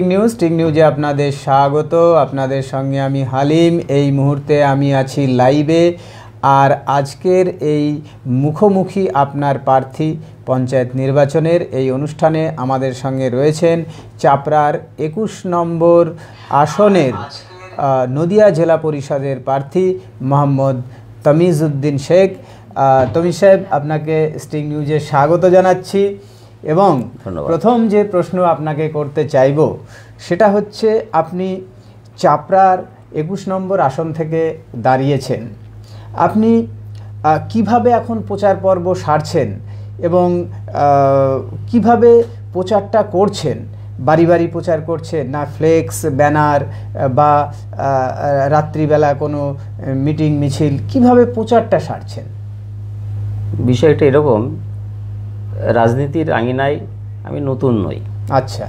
টিং নিউজ টিং নিউজে আপনাদের স্বাগত আপনাদের সঙ্গে আমি হালিম এই মুহূর্তে আমি আছি লাইভে আর আজকের এই মুখোমুখি আপনার প্রার্থী পঞ্চায়েত নির্বাচনের এই অনুষ্ঠানে আমাদের সঙ্গে রয়েছেন চাপড়ার একুশ নম্বর আসনের নদিয়া জেলা পরিষদের প্রার্থী মোহাম্মদ তমিজউদ্দিন শেখ তমিজ সাহেব আপনাকে স্টিং নিউজে স্বাগত জানাচ্ছি এবং প্রথম যে প্রশ্ন আপনাকে করতে চাইব সেটা হচ্ছে আপনি চাপড়ার একুশ নম্বর আসন থেকে দাঁড়িয়েছেন আপনি কিভাবে এখন প্রচার পর্ব সারছেন এবং কিভাবে প্রচারটা করছেন বাড়ি বাড়ি প্রচার করছেন না ফ্লেক্স ব্যানার বা রাত্রিবেলা কোনো মিটিং মিছিল কিভাবে প্রচারটা সারছেন বিষয়টা এরকম রাজনীতির আঙিনায় আমি নতুন নই আচ্ছা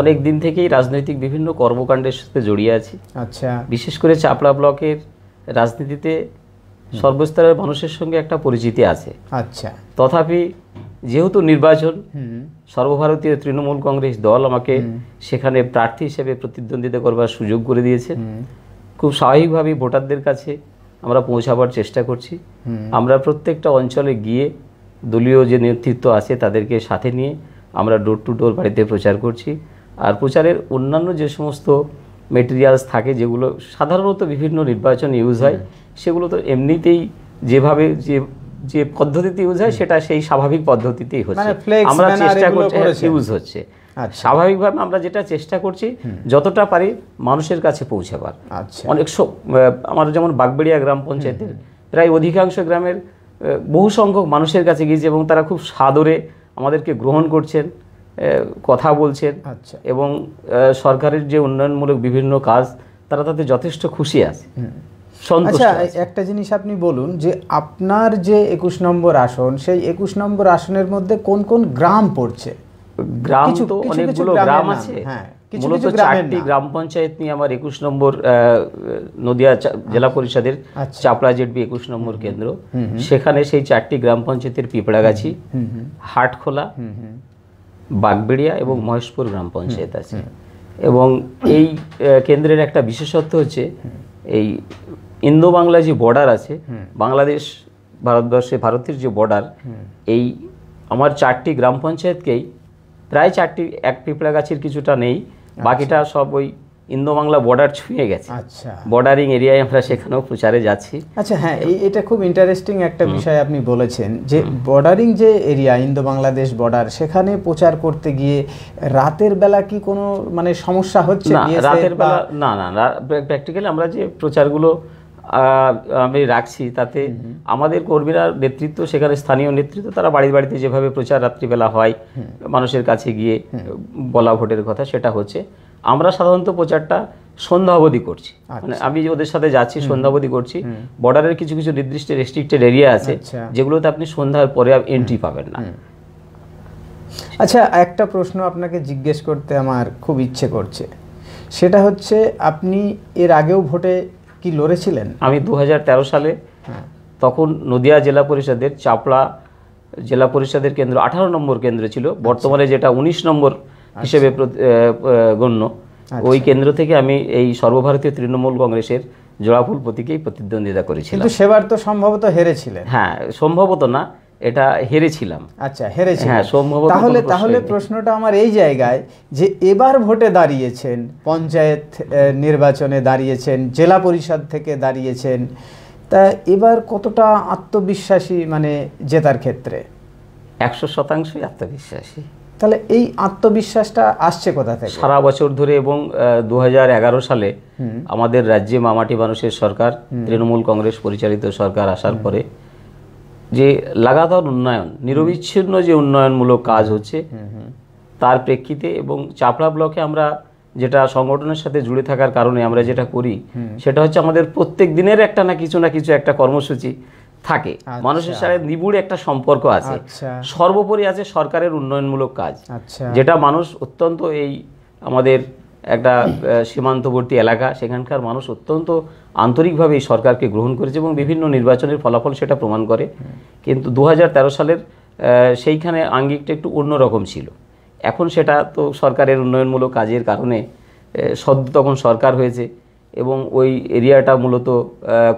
অনেক দিন থেকেই রাজনৈতিক বিভিন্ন কর্মকাণ্ডের সাথে জড়িয়ে আছি আচ্ছা বিশেষ করে চাপড়া ব্লকের রাজনীতিতে সর্বস্তরের মানুষের সঙ্গে একটা পরিচিতি আছে আচ্ছা তথাপি যেহেতু নির্বাচন সর্বভারতীয় তৃণমূল কংগ্রেস দল আমাকে সেখানে প্রার্থী হিসেবে প্রতিদ্বন্দ্বিতা করবার সুযোগ করে দিয়েছে খুব স্বাভাবিকভাবেই ভোটারদের কাছে আমরা পৌঁছাবার চেষ্টা করছি আমরা প্রত্যেকটা অঞ্চলে গিয়ে দলীয় যে নেতৃত্ব আছে তাদেরকে সাথে নিয়ে আমরা ডোর টু ডোর বাড়িতে প্রচার করছি আর প্রচারের অন্যান্য যে সমস্ত মেটেরিয়ালস থাকে যেগুলো সাধারণত বিভিন্ন নির্বাচন ইউজ হয় সেগুলো তো এমনিতেই যেভাবে যে যে পদ্ধতিতে ইউজ হয় সেটা সেই স্বাভাবিক পদ্ধতিতেই হচ্ছে মানে আমরা চেষ্টা করছি ইউজ হ্যাঁ, হচ্ছে আচ্ছা। স্বাভাবিকভাবে আমরা যেটা চেষ্টা করছি যতটা পারি মানুষের কাছে পৌঁছাবার আচ্ছা। অনেক আমার যেমন বাগবেড়িয়া গ্রাম পঞ্চায়েতের প্রায় অধিকাংশ গ্রামের বহু সংখ্যক মানুষের কাছে গিয়েছি এবং তারা খুব সাদরে আমাদেরকে গ্রহণ করছেন কথা বলছেন আচ্ছা। এবং সরকারের যে উন্নয়নমূলক বিভিন্ন কাজ তারা তাতে যথেষ্ট খুশি আছে আচ্ছা একটা জিনিস আপনি বলুন যে আপনার যে একুশ নম্বর আসন সেই একুশ নম্বর আসনের মধ্যে কোন কোন গ্রাম পড়ছে গ্রাম তো অনেকগুলো গ্রাম আছে হ্যাঁ মূলত চারটি গ্রাম পঞ্চায়েত নিয়ে আমার একুশ নম্বর নদিয়া জেলা পরিষদের আচ্ছা। চাপড়া জেডবি একুশ নম্বর কেন্দ্র সেখানে সেই চারটি গ্রাম পঞ্চায়েতের পিঁপড়াগাছি হাটখোলা বাগবেড়িয়া এবং মহেশপুর গ্রাম পঞ্চায়েত আছে এবং এই কেন্দ্রের একটা বিশেষত্ব হচ্ছে এই ইন্দো বাংলা যে বর্ডার আছে বাংলাদেশ ভারতবর্ষে ভারতের যে বর্ডার এই আমার চারটি গ্রাম পঞ্চায়েতকেই প্রায় চারটি এক পিঁপড়া গাছের কিছুটা নেই আচ্ছা। বাকিটা সব ওই ইন্দো বাংলা বর্ডার ছুঁয়ে গেছে আচ্ছা বর্ডারিং এরিয়ায় আমরা সেখানেও প্রচারে যাচ্ছি আচ্ছা হ্যাঁ এটা খুব ইন্টারেস্টিং একটা বিষয় আপনি বলেছেন যে বর্ডারিং যে এরিয়া ইন্দো বাংলাদেশ বর্ডার সেখানে প্রচার করতে গিয়ে রাতের বেলা কি কোনো মানে সমস্যা হচ্ছে না রাতের বেলা না না প্র্যাকটিক্যালি আমরা যে প্রচারগুলো আমি রাখছি তাতে আমাদের কর্মীরা নেতৃত্ব সেখানে স্থানীয় নেতৃত্ব তারা বাড়ি বাড়িতে যেভাবে প্রচার রাত্রিবেলা হয় মানুষের কাছে গিয়ে বলা ভোটের কথা সেটা হচ্ছে আমরা সাধারণত প্রচারটা সন্ধ্যা অবধি করছি আচ্ছা। মানে আমি ওদের সাথে যাচ্ছি সন্ধ্যা অবধি করছি বর্ডারের কিছু কিছু নির্দিষ্ট রেস্ট্রিক্টেড এরিয়া আছে আচ্ছা। যেগুলোতে আপনি সন্ধ্যার পরে এন্ট্রি পাবেন না আচ্ছা একটা প্রশ্ন আপনাকে জিজ্ঞেস করতে আমার খুব ইচ্ছে করছে সেটা হচ্ছে আপনি এর আগেও ভোটে কি লড়েছিলেন আমি দু সালে হ্যাঁ। তখন নদিয়া জেলা পরিষদের চাপড়া জেলা পরিষদের কেন্দ্র আঠারো নম্বর কেন্দ্র ছিল আচ্ছা। বর্তমানে যেটা ১৯ নম্বর আচ্ছা। হিসেবে গণ্য আচ্ছা। ওই কেন্দ্র থেকে আমি এই সর্বভারতীয় তৃণমূল কংগ্রেসের জোড়াফুল প্রতীকেই প্রতিদ্বন্দ্বিতা করেছিলাম সেবার তো সম্ভবত হেরেছিলেন হ্যাঁ সম্ভবত না এটা হেরেছিলাম আচ্ছা হেরেছি হ্যাঁ সম্ভবত তাহলে তাহলে প্রশ্নটা আমার এই জায়গায় যে এবার ভোটে দাঁড়িয়েছেন পঞ্চায়েত নির্বাচনে দাঁড়িয়েছেন জেলা পরিষদ থেকে দাঁড়িয়েছেন তা এবার কতটা আত্মবিশ্বাসী মানে জেতার ক্ষেত্রে একশো শতাংশই আত্মবিশ্বাসী তাহলে এই আত্মবিশ্বাসটা আসছে কোথা থেকে সারা বছর ধরে এবং দু সালে আমাদের রাজ্যে মামাটি মানুষের সরকার তৃণমূল কংগ্রেস পরিচালিত সরকার আসার পরে যে লাগাতার উন্নয়ন নিরবিচ্ছিন্ন যে উন্নয়নমূলক কাজ হচ্ছে তার প্রেক্ষিতে এবং চাপড়া ব্লকে আমরা যেটা সংগঠনের সাথে জুড়ে থাকার কারণে আমরা যেটা করি সেটা হচ্ছে আমাদের প্রত্যেক দিনের একটা না কিছু না কিছু একটা কর্মসূচি থাকে আচ্ছা। মানুষের সাথে নিবুড় একটা সম্পর্ক আছে আচ্ছা। সর্বোপরি আছে সরকারের উন্নয়নমূলক কাজ আচ্ছা। যেটা মানুষ অত্যন্ত এই আমাদের একটা সীমান্তবর্তী এলাকা সেখানকার মানুষ অত্যন্ত আন্তরিকভাবে এই সরকারকে গ্রহণ করেছে এবং বিভিন্ন নির্বাচনের ফলাফল সেটা প্রমাণ করে কিন্তু দু সালের সেইখানে আঙ্গিকটা একটু অন্যরকম ছিল এখন সেটা তো সরকারের উন্নয়নমূলক কাজের কারণে সদ্য তখন সরকার হয়েছে এবং ওই এরিয়াটা মূলত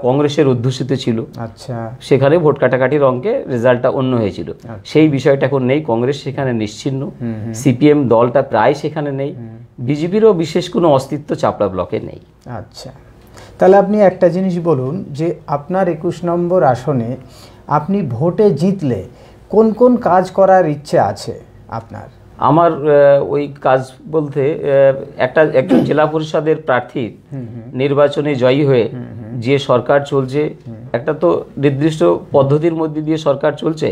কংগ্রেসের অধ্যুষিত ছিল আচ্ছা সেখানে ভোট কাটাকাটির অঙ্কে রেজাল্টটা অন্য হয়েছিল আচ্ছা। সেই বিষয়টা এখন নেই কংগ্রেস সেখানে নিশ্চিন্ন সিপিএম দলটা প্রায় সেখানে নেই বিজেপিরও বিশেষ কোনো অস্তিত্ব চাপড়া ব্লকে নেই আচ্ছা তাহলে আপনি একটা জিনিস বলুন যে আপনার একুশ নম্বর আসনে আপনি ভোটে জিতলে কোন কোন কাজ করার ইচ্ছে আছে আপনার আমার ওই কাজ বলতে একটা একজন জেলা পরিষদের প্রার্থী নির্বাচনে জয়ী হয়ে যে সরকার চলছে একটা তো নির্দিষ্ট পদ্ধতির মধ্যে দিয়ে সরকার চলছে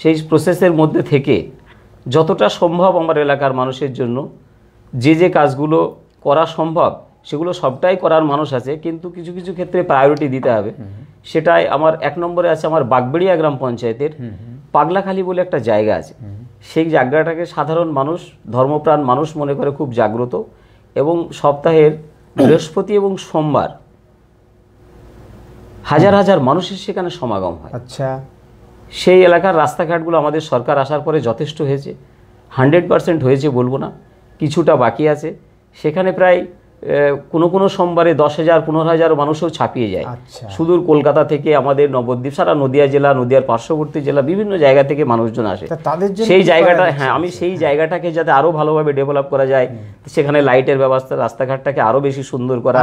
সেই প্রসেসের মধ্যে থেকে যতটা সম্ভব আমার এলাকার মানুষের জন্য যে যে কাজগুলো করা সম্ভব সেগুলো সবটাই করার মানুষ আছে কিন্তু কিছু কিছু ক্ষেত্রে প্রায়োরিটি দিতে হবে সেটাই আমার এক নম্বরে আছে আমার বাগবেড়িয়া গ্রাম পঞ্চায়েতের পাগলাখালি বলে একটা জায়গা আছে সেই জায়গাটাকে সাধারণ মানুষ ধর্মপ্রাণ মানুষ মনে করে খুব জাগ্রত এবং সপ্তাহের বৃহস্পতি এবং সোমবার হাজার হাজার মানুষের সেখানে সমাগম হয় আচ্ছা সেই এলাকার রাস্তাঘাটগুলো আমাদের সরকার আসার পরে যথেষ্ট হয়েছে হান্ড্রেড পার্সেন্ট হয়েছে বলবো না কিছুটা বাকি আছে সেখানে প্রায় কোনো কোনো সোমবারে দশ হাজার পনেরো হাজার মানুষও ছাপিয়ে যায় আচ্ছা। সুদূর কলকাতা থেকে আমাদের নবদ্বীপ সারা নদিয়া জেলা নদিয়ার পার্শ্ববর্তী জেলা বিভিন্ন জায়গা থেকে মানুষজন আসে সেই জায়গাটা হ্যাঁ আমি আচ্ছা, সেই হ্যাঁ। জায়গাটাকে যাতে আরও ভালোভাবে ডেভেলপ করা যায় সেখানে লাইটের ব্যবস্থা রাস্তাঘাটটাকে আরও বেশি সুন্দর করা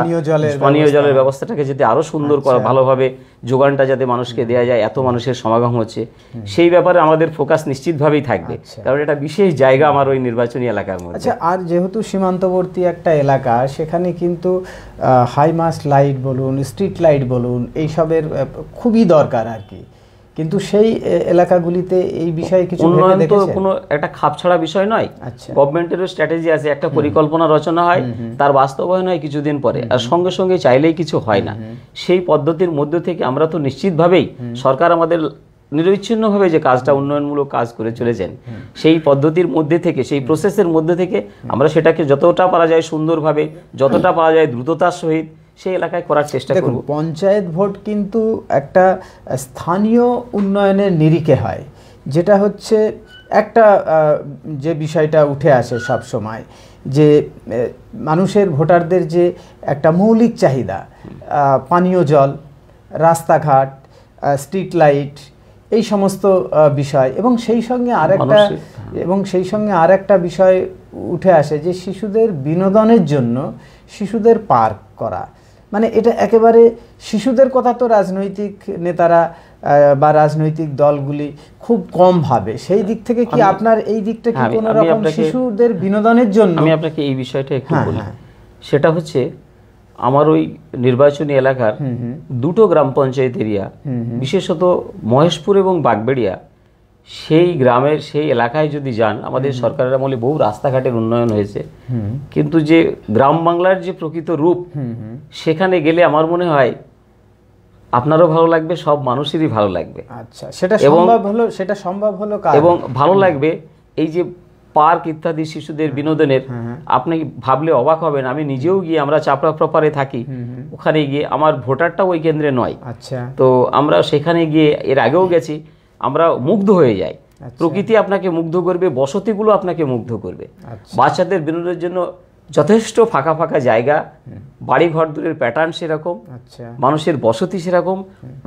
পানীয় জলের ব্যবস্থাটাকে যাতে আরও সুন্দর করা আচ্ছা। ভালোভাবে যোগানটা যাতে মানুষকে দেয়া যায় এত মানুষের সমাগম হচ্ছে সেই ব্যাপারে আমাদের ফোকাস নিশ্চিতভাবেই থাকবে আচ্ছা। কারণ এটা বিশেষ জায়গা আমার ওই নির্বাচনী এলাকার মধ্যে আচ্ছা আর যেহেতু সীমান্তবর্তী একটা এলাকা সেখানে কিন্তু হাই মাস লাইট বলুন স্ট্রিট লাইট বলুন এইসবের খুবই দরকার আর কি কিন্তু সেই এলাকাগুলিতে এই বিষয়ে কিছু উন্নয়ন তো কোনো একটা খাপছাড়া বিষয় নয় গভর্নমেন্টেরও আচ্ছা। স্ট্র্যাটেজি আছে একটা পরিকল্পনা রচনা হয় তার বাস্তবায়ন হয় কিছুদিন পরে আর সঙ্গে সঙ্গে চাইলেই কিছু হয় না সেই পদ্ধতির মধ্য থেকে আমরা তো নিশ্চিতভাবেই সরকার আমাদের নিরবিচ্ছিন্নভাবে যে কাজটা উন্নয়নমূলক কাজ করে চলেছেন সেই পদ্ধতির মধ্যে থেকে সেই প্রসেসের মধ্যে থেকে আমরা সেটাকে যতটা পারা যায় সুন্দরভাবে যতটা পারা যায় দ্রুততার সহিত সেই এলাকায় করার চেষ্টা করব পঞ্চায়েত ভোট কিন্তু একটা স্থানীয় উন্নয়নের নিরিখে হয় যেটা হচ্ছে একটা যে বিষয়টা উঠে আসে সব সময় যে মানুষের ভোটারদের যে একটা মৌলিক চাহিদা পানীয় জল রাস্তাঘাট স্ট্রিট লাইট এই সমস্ত বিষয় এবং সেই সঙ্গে আর একটা হ্যাঁ। এবং সেই সঙ্গে আর একটা বিষয় উঠে আসে যে শিশুদের বিনোদনের জন্য শিশুদের পার্ক করা মানে এটা একেবারে শিশুদের কথা তো রাজনৈতিক নেতারা বা রাজনৈতিক দলগুলি খুব কম ভাবে সেই দিক থেকে কি আপনার এই দিকটা কি কোনো রকম শিশুদের বিনোদনের জন্য আমি আপনাকে এই বিষয়টা একটু হ্যাঁ, বলি হ্যাঁ। সেটা হচ্ছে আমার ওই নির্বাচনী এলাকার দুটো গ্রাম পঞ্চায়েত এরিয়া বিশেষত মহেশপুর এবং বাগবেড়িয়া সেই গ্রামের সেই এলাকায় যদি যান আমাদের সরকারের আমলে বহু রাস্তাঘাটের উন্নয়ন হয়েছে কিন্তু যে গ্রাম বাংলার যে প্রকৃত রূপ সেখানে গেলে আমার মনে হয় আপনারও ভালো লাগবে সব মানুষেরই ভালো লাগবে আচ্ছা সেটা সম্ভব হলো সেটা সম্ভব হলো এবং ভালো লাগবে এই যে পার্ক ইত্যাদি শিশুদের হ্যাঁ। বিনোদনের হ্যাঁ, হ্যাঁ। আপনি ভাবলে অবাক হবেন আমি নিজেও গিয়ে আমরা চাপড়া প্রপারে থাকি ওখানে গিয়ে আমার ভোটারটা ওই কেন্দ্রে নয় আচ্ছা তো আমরা সেখানে গিয়ে এর আগেও গেছি আমরা মুগ্ধ হয়ে যাই আচ্ছা। প্রকৃতি আপনাকে মুগ্ধ করবে বসতিগুলো আপনাকে মুগ্ধ করবে আচ্ছা। বাচ্চাদের বিনোদনের জন্য যথেষ্ট ফাঁকা ফাঁকা জায়গা বাড়ি ঘর দূরের প্যাটার্ন সেরকম আচ্ছা। মানুষের বসতি সেরকম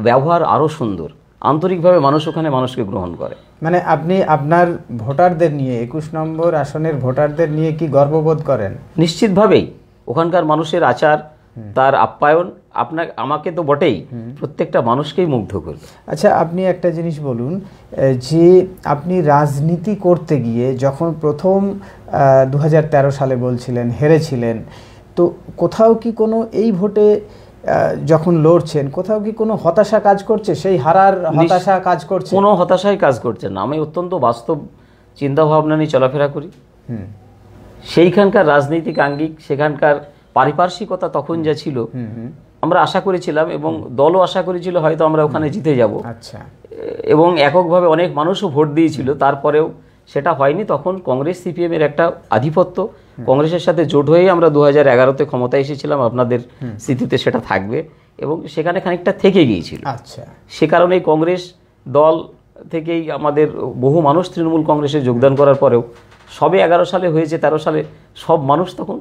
ব্যবহার আরও সুন্দর আন্তরিকভাবে মানুষ ওখানে মানুষকে গ্রহণ করে মানে আপনি আপনার ভোটারদের নিয়ে একুশ নম্বর আসনের ভোটারদের নিয়ে কি গর্ববোধ করেন নিশ্চিতভাবেই ওখানকার মানুষের আচার তার আপ্যায়ন আপনাকে আমাকে তো বটেই প্রত্যেকটা মানুষকেই মুগ্ধ করবে আচ্ছা আপনি একটা জিনিস বলুন যে আপনি রাজনীতি করতে গিয়ে যখন প্রথম দু সালে বলছিলেন হেরেছিলেন তো কোথাও কি কোনো এই ভোটে যখন লড়ছেন কোথাও কি কোনো হতাশা কাজ করছে সেই হারার হতাশা কাজ করছে কোনো হতাশাই কাজ করছে না আমি অত্যন্ত বাস্তব চিন্তাভাবনা নিয়ে চলাফেরা করি সেইখানকার রাজনৈতিক আঙ্গিক সেখানকার পারিপার্শ্বিকতা তখন যা ছিল আমরা আশা করেছিলাম এবং দলও আশা করেছিল হয়তো আমরা ওখানে জিতে যাব আচ্ছা এবং এককভাবে অনেক মানুষও ভোট দিয়েছিল তারপরেও সেটা হয়নি তখন কংগ্রেস সিপিএমের একটা আধিপত্য কংগ্রেসের সাথে জোট হয়েই আমরা দু হাজার এগারোতে ক্ষমতায় এসেছিলাম আপনাদের স্মৃতিতে সেটা থাকবে এবং সেখানে খানিকটা থেকে গিয়েছিল আচ্ছা সে কারণেই কংগ্রেস দল থেকেই আমাদের বহু মানুষ তৃণমূল কংগ্রেসে যোগদান করার পরেও সবে এগারো সালে হয়েছে তেরো সালে সব মানুষ তখন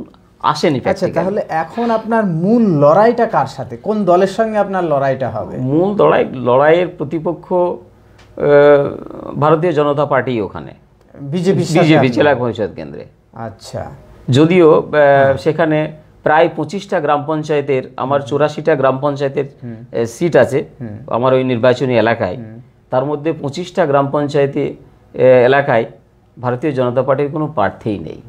আসেনি আচ্ছা তাহলে এখন আপনার মূল লড়াইটা কার সাথে কোন দলের সঙ্গে আপনার লড়াইটা হবে মূল লড়াই লড়াইয়ের প্রতিপক্ষ ভারতীয় জনতা পার্টি ওখানে বিজেপি বিজেপি জেলা পরিষদ কেন্দ্রে আচ্ছা যদিও সেখানে প্রায় পঁচিশটা গ্রাম পঞ্চায়েতের আমার চুরাশিটা গ্রাম পঞ্চায়েতের সিট আছে আমার ওই নির্বাচনী এলাকায় তার মধ্যে পঁচিশটা গ্রাম পঞ্চায়েতে এলাকায় ভারতীয় জনতা পার্টির কোনো প্রার্থীই নেই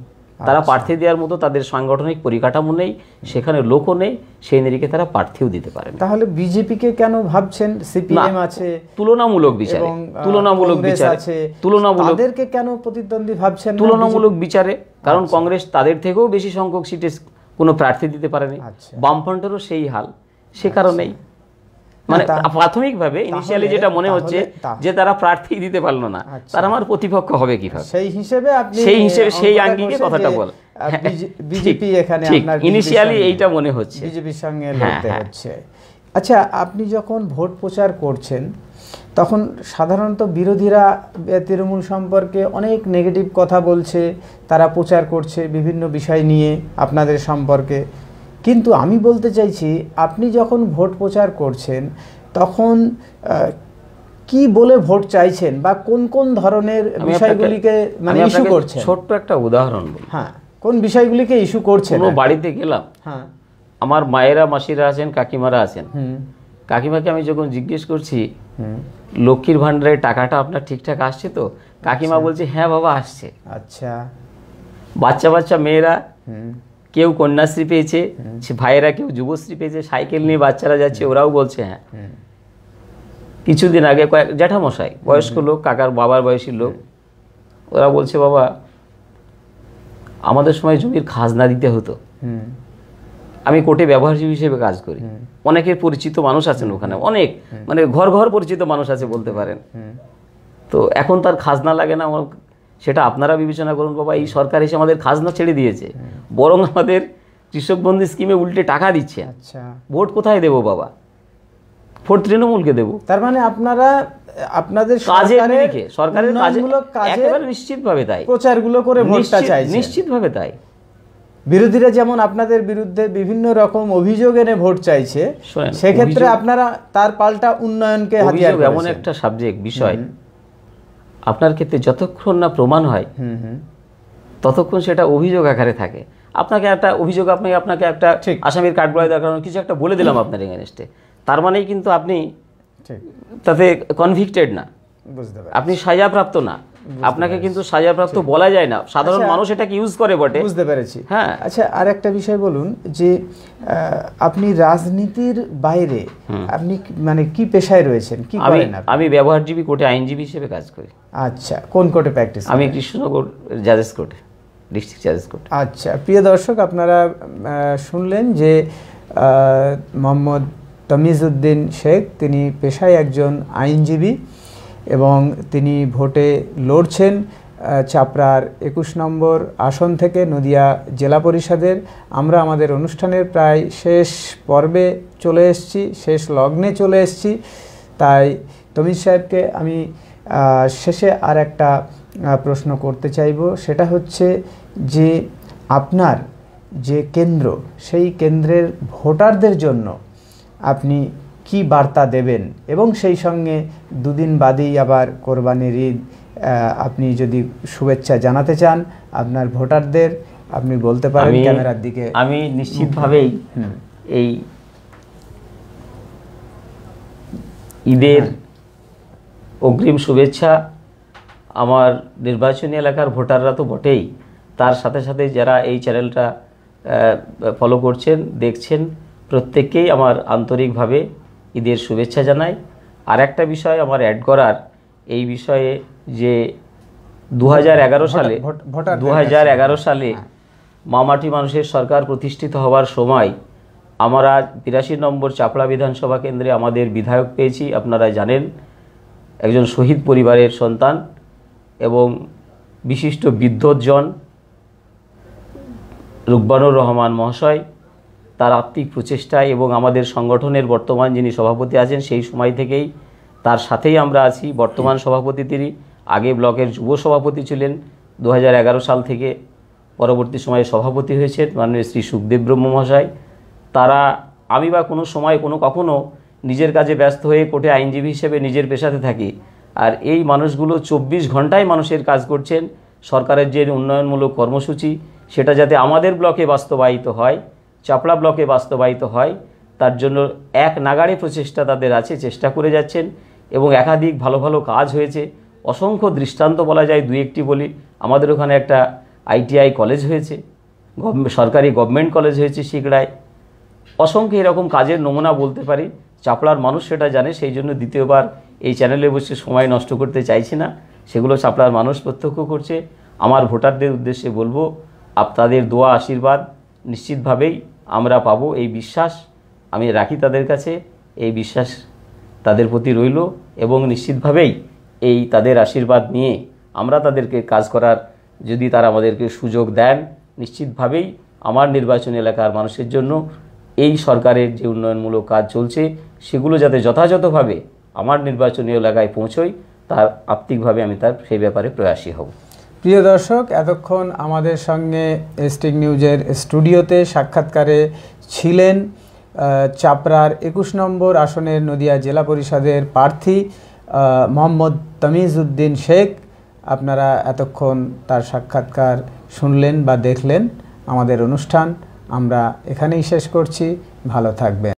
তারা আচ্ছা। প্রার্থী দেওয়ার মতো তাদের সাংগঠনিক পরিকাঠামো নেই সেখানে লোকও নেই সেই নিরিখে তারা প্রার্থীও দিতে পারেন তাহলে বিজেপিকে কেন ভাবছেন সিপিএম আছে তুলনামূলক বিচারে তুলনামূলক আছে তুলনামূলক তাদেরকে কেন প্রতিদ্বন্দ্বী ভাবছেন তুলনামূলক বিচারে কারণ আচ্ছা। কংগ্রেস তাদের থেকেও বেশি সংখ্যক সিটে কোনো প্রার্থী দিতে পারেনি আচ্ছা। বামফ্রন্টেরও সেই হাল সে কারণেই মানে প্রাথমিকভাবে ইনিশিয়ালি যেটা মনে হচ্ছে যে তারা প্রার্থী দিতে পারলো না আচ্ছা। আমার প্রতিপক্ষ হবে কিভাবে সেই হিসেবে আপনি সেই হিসেবে সেই আঙ্গিকে কথাটা বল হ্যাঁ, বিজেপি এখানে আপনার ইনিশিয়ালি এইটা মনে হচ্ছে বিজেপির সঙ্গে হ্যাঁ, লড়তে হ্যাঁ। হচ্ছে আচ্ছা আপনি যখন ভোট প্রচার করছেন তখন সাধারণত বিরোধীরা তৃণমূল সম্পর্কে অনেক নেগেটিভ কথা বলছে তারা প্রচার করছে বিভিন্ন বিষয় নিয়ে আপনাদের সম্পর্কে কিন্তু আমি বলতে চাইছি আপনি যখন ভোট প্রচার করছেন তখন কি বলে ভোট চাইছেন বা কোন কোন ধরনের বিষয়গুলিকে মানে ইস্যু করছেন ছোট্ট একটা উদাহরণ হ্যাঁ কোন বিষয়গুলিকে ইস্যু করছেন কোনো বাড়িতে গেলাম হ্যাঁ আমার মায়েরা মাসিরা আছেন কাকিমারা আছেন কাকিমাকে আমি যখন জিজ্ঞেস করছি লক্ষ্মীর ভান্ডারের টাকাটা আপনার ঠিকঠাক আসছে তো কাকিমা আচ্ছা। বলছে হ্যাঁ বাবা আসছে আচ্ছা বাচ্চা বাচ্চা মেয়েরা কেউ কন্যাশ্রী পেয়েছে ভাইয়েরা কেউ যুবশ্রী পেয়েছে সাইকেল নিয়ে বাচ্চারা যাচ্ছে ওরাও বলছে হ্যাঁ কিছুদিন আগে কয়েক জ্যাঠামশাই বয়স্ক লোক কাকার বাবার বয়সী লোক ওরা বলছে বাবা আমাদের সময় জমির খাজনা দিতে হতো আমি কোর্টে ব্যবহারজীবী হিসেবে কাজ করি অনেকের পরিচিত মানুষ আছেন ওখানে অনেক মানে ঘর ঘর পরিচিত মানুষ আছে বলতে পারেন তো এখন তার খাজনা লাগে না আমার সেটা আপনারা বিবেচনা করুন বাবা এই সরকার এসে আমাদের খাজনা ছেড়ে দিয়েছে বরং আমাদের কৃষক বন্ধু স্কিমে উল্টে টাকা দিচ্ছে আচ্ছা ভোট কোথায় দেব বাবা ভোট তৃণমূলকে দেব তার মানে আপনারা আপনাদের কাজে রেখে সরকারের কাজের নিশ্চিতভাবে তাই প্রচারগুলো করে ভোটটা চাই নিশ্চিতভাবে তাই বিরোধীরা যেমন আপনাদের বিরুদ্ধে বিভিন্ন রকম অভিযোগ এনে ভোট চাইছে সেক্ষেত্রে আপনারা তার পাল্টা উন্নয়নকে এমন একটা সাবজেক্ট বিষয় আপনার ক্ষেত্রে যতক্ষণ না প্রমাণ হয় ততক্ষণ সেটা অভিযোগ আকারে থাকে আপনাকে একটা অভিযোগ আপনাকে আপনাকে একটা আসামির কার্ড দেওয়ার কারণ কিছু একটা বলে দিলাম আপনার এগেনস্টে তার মানেই কিন্তু আপনি তাতে কনভিক্টেড না আপনি সাজাপ্রাপ্ত না আপনাকে কিন্তু সাজাপ্রাপ্ত বলা যায় না সাধারণ আচ্ছা, মানুষ এটাকে ইউজ করে বটে বুঝতে পেরেছি হ্যাঁ আচ্ছা আর একটা বিষয় বলুন যে আপনি রাজনীতির বাইরে আপনি মানে কি পেশায় রয়েছেন কি করেন আমি ব্যবহারজীবী কোর্টে আইনজীবী হিসেবে কাজ করি আচ্ছা কোন কোর্টে প্র্যাকটিস আমি কৃষ্ণনগর জাজেস কোর্টে ডিস্ট্রিক্ট জাজেস কোর্ট আচ্ছা প্রিয় দর্শক আপনারা শুনলেন যে মোহাম্মদ তমিজউদ্দিন শেখ তিনি পেশায় একজন আইনজীবী এবং তিনি ভোটে লড়ছেন চাপড়ার একুশ নম্বর আসন থেকে নদিয়া জেলা পরিষদের আমরা আমাদের অনুষ্ঠানের প্রায় শেষ পর্বে চলে এসেছি শেষ লগ্নে চলে এসেছি তাই তমিজ সাহেবকে আমি শেষে আর একটা প্রশ্ন করতে চাইব সেটা হচ্ছে যে আপনার যে কেন্দ্র সেই কেন্দ্রের ভোটারদের জন্য আপনি কি বার্তা দেবেন এবং সেই সঙ্গে দুদিন বাদেই আবার কোরবানির ঈদ আপনি যদি শুভেচ্ছা জানাতে চান আপনার ভোটারদের আপনি বলতে পারেন ক্যামেরার দিকে আমি নিশ্চিতভাবেই এই ঈদের হ্যাঁ। অগ্রিম শুভেচ্ছা আমার নির্বাচনী এলাকার ভোটাররা তো বটেই তার সাথে সাথে যারা এই চ্যানেলটা ফলো করছেন দেখছেন প্রত্যেককেই আমার আন্তরিকভাবে ঈদের শুভেচ্ছা জানাই আর একটা বিষয় আমার অ্যাড করার এই বিষয়ে যে দু সালে দু হ্যাঁ। সালে মামাটি মানুষের সরকার প্রতিষ্ঠিত হওয়ার সময় আমরা তিরাশি নম্বর চাপড়া বিধানসভা কেন্দ্রে আমাদের বিধায়ক পেয়েছি আপনারা জানেন একজন শহীদ পরিবারের সন্তান এবং বিশিষ্ট বিদ্যৎজন রুকবানুর রহমান মহাশয় তার আত্মিক প্রচেষ্টায় এবং আমাদের সংগঠনের বর্তমান যিনি সভাপতি আছেন সেই সময় থেকেই তার সাথেই আমরা আছি বর্তমান সভাপতি তিনি আগে ব্লকের যুব সভাপতি ছিলেন দু সাল থেকে পরবর্তী সময়ে সভাপতি হয়েছেন মাননীয় শ্রী সুখদেব ব্রহ্ম মহাশয় তারা আমি বা কোনো সময় কোনো কখনো নিজের কাজে ব্যস্ত হয়ে কোর্টে আইনজীবী হিসেবে নিজের পেশাতে থাকি আর এই মানুষগুলো চব্বিশ ঘন্টায় মানুষের কাজ করছেন সরকারের যে উন্নয়নমূলক কর্মসূচি সেটা যাতে আমাদের ব্লকে বাস্তবায়িত হয় চাপড়া ব্লকে বাস্তবায়িত হয় তার জন্য এক নাগাড়ে প্রচেষ্টা তাদের আছে চেষ্টা করে যাচ্ছেন এবং একাধিক ভালো ভালো কাজ হয়েছে অসংখ্য দৃষ্টান্ত বলা যায় দু একটি বলি আমাদের ওখানে একটা আইটিআই কলেজ হয়েছে সরকারি গভর্নমেন্ট কলেজ হয়েছে শিকড়ায় অসংখ্য এরকম কাজের নমুনা বলতে পারি চাপড়ার মানুষ সেটা জানে সেই জন্য দ্বিতীয়বার এই চ্যানেলে বসে সময় নষ্ট করতে চাইছি না সেগুলো চাপড়ার মানুষ প্রত্যক্ষ করছে আমার ভোটারদের উদ্দেশ্যে বলবো আপনাদের দোয়া আশীর্বাদ নিশ্চিতভাবেই আমরা পাবো এই বিশ্বাস আমি রাখি তাদের কাছে এই বিশ্বাস তাদের প্রতি রইল এবং নিশ্চিতভাবেই এই তাদের আশীর্বাদ নিয়ে আমরা তাদেরকে কাজ করার যদি তারা আমাদেরকে সুযোগ দেন নিশ্চিতভাবেই আমার নির্বাচন এলাকার মানুষের জন্য এই সরকারের যে উন্নয়নমূলক কাজ চলছে সেগুলো যাতে যথাযথভাবে আমার নির্বাচনী এলাকায় পৌঁছয় তার আত্মিকভাবে আমি তার সেই ব্যাপারে প্রয়াসী হব প্রিয় দর্শক এতক্ষণ আমাদের সঙ্গে স্টিং নিউজের স্টুডিওতে সাক্ষাৎকারে ছিলেন চাপড়ার একুশ নম্বর আসনের নদিয়া জেলা পরিষদের প্রার্থী মোহাম্মদ উদ্দিন শেখ আপনারা এতক্ষণ তার সাক্ষাৎকার শুনলেন বা দেখলেন আমাদের অনুষ্ঠান আমরা এখানেই শেষ করছি ভালো থাকবেন